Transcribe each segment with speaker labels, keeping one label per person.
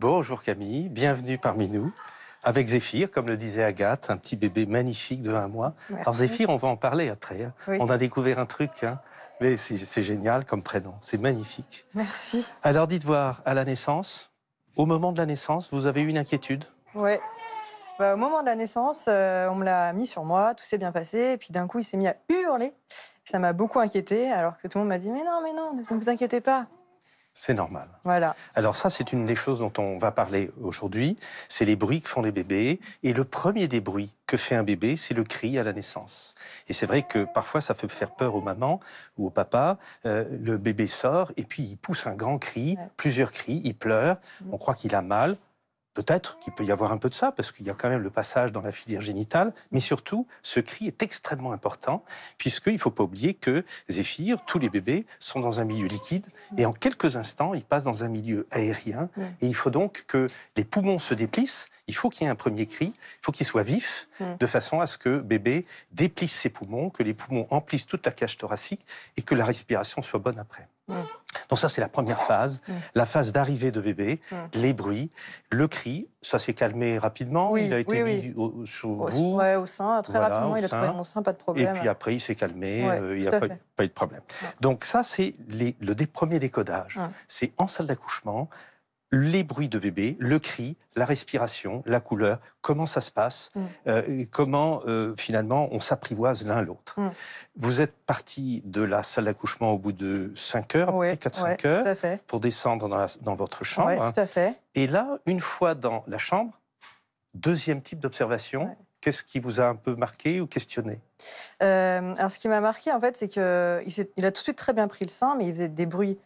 Speaker 1: Bonjour Camille, bienvenue parmi nous. Avec Zéphyr, comme le disait Agathe, un petit bébé magnifique de un mois. Alors Zéphyr, on va en parler après. Hein. On a découvert un truc, hein. mais c'est génial comme prénom, c'est magnifique. Merci. Alors dites voir, à la naissance, au moment de la naissance, vous avez eu une inquiétude Oui. Bah, au moment de la naissance, euh, on me l'a mis sur moi, tout s'est bien passé, et puis d'un coup, il s'est mis à hurler. Ça m'a beaucoup inquiété, alors que tout le monde m'a dit Mais non, mais non, ne vous inquiétez pas, c'est normal. Voilà. Alors ça, c'est une des choses dont on va parler aujourd'hui. C'est les bruits que font les bébés. Et le premier des bruits que fait un bébé, c'est le cri à la naissance. Et c'est vrai que parfois, ça peut faire peur aux mamans ou aux papas. Euh, le bébé sort et puis il pousse un grand cri, plusieurs cris, il pleure. Mm. On croit qu'il a mal. Peut-être qu'il peut y avoir un peu de ça, parce qu'il y a quand même le passage dans la filière génitale, mais surtout, ce cri est extrêmement important, puisqu'il ne faut pas oublier que Zéphyr, tous les bébés, sont dans un milieu liquide, et en quelques instants, ils passent dans un milieu aérien, et il faut donc que les poumons se déplissent, il faut qu'il y ait un premier cri, il faut qu'il soit vif, de façon à ce que bébé déplisse ses poumons, que les poumons emplissent toute la cage thoracique, et que la respiration soit bonne après. Donc ça, c'est la première phase, mm. la phase d'arrivée de bébé, mm. les bruits, le cri, ça s'est calmé rapidement, il a été mis Au, sein, très rapidement, il a trouvé mon sein, pas de problème. Et puis après, il s'est calmé, euh, il n'y a pas, eu de problème. Donc ça, c'est le des décodage, C'est en salle d'accouchement, les bruits de bébé, le cri, la respiration, la couleur, comment ça se passe, mm. euh, et comment euh, finalement on s'apprivoise l'un l'autre. Mm. Vous êtes parti de la salle d'accouchement au bout de 5 heures, 4-5 heures, pour descendre dans, votre chambre. Hein. à fait. Et là, une fois dans la chambre, deuxième type d'observation, qu'est-ce qui vous a un peu marqué ou questionné euh, Alors ce qui m'a marqué en fait, c'est qu'il a tout de suite très bien pris le sein, mais il faisait des bruits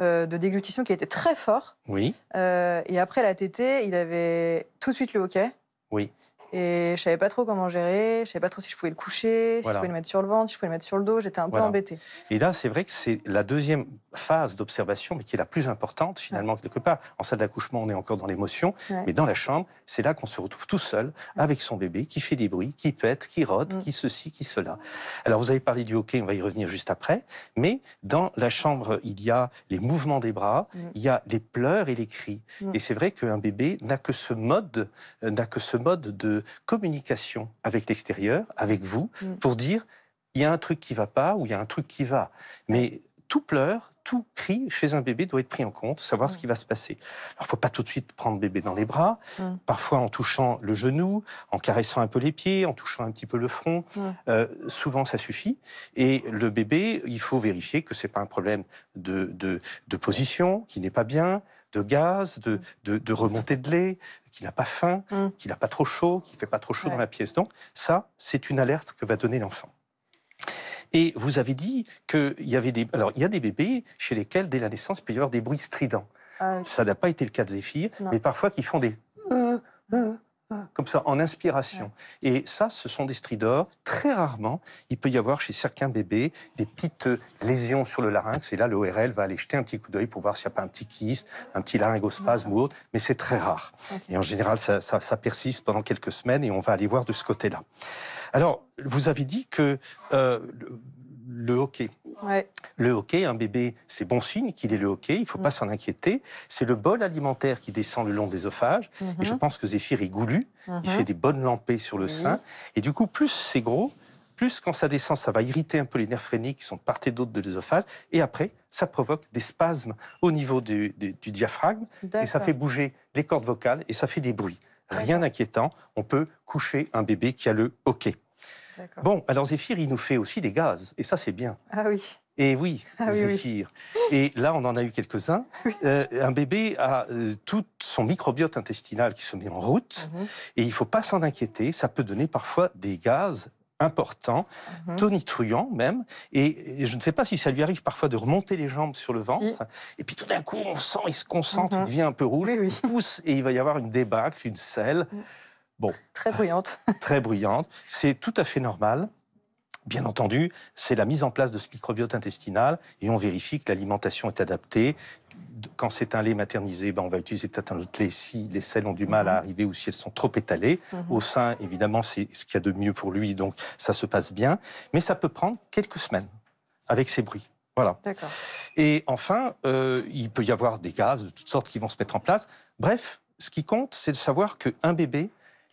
Speaker 1: euh, de déglutition qui était très fort. Oui. Euh, et après la TT, il avait tout de suite le hockey. Oui. Et je savais pas trop comment gérer, je savais pas trop si je pouvais le coucher, si je pouvais le mettre sur le ventre, si je pouvais le mettre sur le dos, j'étais un peu embêtée. Et là, c'est vrai que c'est la deuxième phase d'observation, mais qui est la plus importante finalement quelque part. En salle d'accouchement, on est encore dans l'émotion, mais dans la chambre, c'est là qu'on se retrouve tout seul avec son bébé qui fait des bruits, qui pète, qui rote, mm. qui ceci, qui cela. Alors vous avez parlé du hockey, on va y revenir juste après, mais dans la chambre, il y a les mouvements des bras, mm. il y a les pleurs et les cris. Mm. Et c'est vrai qu'un bébé n'a que ce mode, euh, n'a que ce mode de communication avec l'extérieur, avec vous, mm. pour dire il y a un truc qui va pas ou il y a un truc qui va. Mais tout pleure, tout cri chez un bébé doit être pris en compte, savoir mm. ce qui va se passer. Alors, faut pas tout de suite prendre bébé dans les bras. Mm. Parfois, en touchant le genou, en caressant un peu les pieds, en touchant un petit peu le front, euh, souvent ça suffit. Et le bébé, il faut vérifier que c'est pas un problème de, de position, qui n'est pas bien, de gaz, mm. de, de remontée de lait, qu'il n'a pas faim, mm. qu'il n'a pas trop chaud, qu'il ne fait pas trop chaud dans la pièce. Donc ça, c'est une alerte que va donner l'enfant. Et vous avez dit qu'il y avait des... Alors, il y a des bébés chez lesquels, dès la naissance, il peut y avoir des bruits stridents. Ah ça n'a pas été le cas de Zéphyr, mais parfois qui font des... Euh, euh, comme ça, en inspiration. Et ça, ce sont des stridors. Très rarement, il peut y avoir chez certains bébés des petites euh, lésions sur le larynx. Et là, l'ORL va aller jeter un petit coup d'œil pour voir s'il n'y a pas un petit kyste, un petit laryngospasme ou autre. Mais c'est très rare. Et en général, ça, ça, persiste pendant quelques semaines et on va aller voir de ce côté-là. Alors, vous avez dit que euh, le hockey. Le hockey, un bébé, c'est bon signe qu'il est le hockey, il ne faut pas mm. s'en inquiéter. C'est le bol alimentaire qui descend le long de l'œsophage. Et je mm-hmm. pense que Zéphyr est goulu, il mm-hmm. fait des bonnes lampées sur le sein. Et du coup, plus c'est gros, plus quand ça descend, ça va irriter un peu les nerfs phréniques qui sont part et d'autre de l'ésophage. Et après, ça provoque des spasmes au niveau du, du diaphragme. Et ça fait bouger les cordes vocales et ça fait des bruits. Rien d'inquiétant, on peut coucher un bébé qui a le hockey. Bon, alors Zéphyr, il nous fait aussi des gaz, et ça c'est bien. Ah oui. Et oui, ah Zéphyr. Et là, on en a eu quelques-uns. Euh, un bébé a euh, tout son microbiote intestinal qui se met en route, mhm. et il ne faut pas s'en inquiéter, ça peut donner parfois des gaz importants, mhm. tonitruants même. Et, je ne sais pas si ça lui arrive parfois de remonter les jambes sur le ventre. Et puis tout d'un coup, on sent, il se concentre, il mhm. devient un peu rouge, il pousse et il va y avoir une débâcle, une selle. Mm. Bon. Très bruyante. très bruyante. C'est tout à fait normal. Bien entendu, c'est la mise en place de ce microbiote intestinal et on vérifie que l'alimentation est adaptée. Quand c'est un lait maternisé, ben on va utiliser peut-être un autre lait si les selles ont du mal à mhm. arriver ou si elles sont trop étalées. Mhm. Au sein, évidemment, c'est ce qu'il y a de mieux pour lui, donc ça se passe bien. Mais ça peut prendre quelques semaines avec ces bruits. Voilà. D'accord. Et enfin, euh, il peut y avoir des gaz de toutes sortes qui vont se mettre en place. Bref, ce qui compte, c'est de savoir qu'un bébé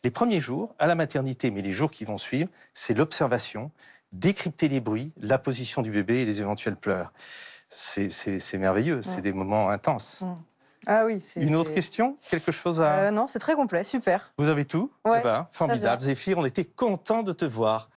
Speaker 1: les premiers jours, à la maternité, mais les jours qui vont suivre, c'est l'observation, décrypter les bruits, la position du bébé et les éventuels pleurs. C'est merveilleux, c'est des moments intenses. Mm. Ah oui, Une autre question Quelque chose à... Euh, non, c'est très complet, super. Vous avez tout eh ouais, ben, Formidable. Zéphir, on était content de te voir.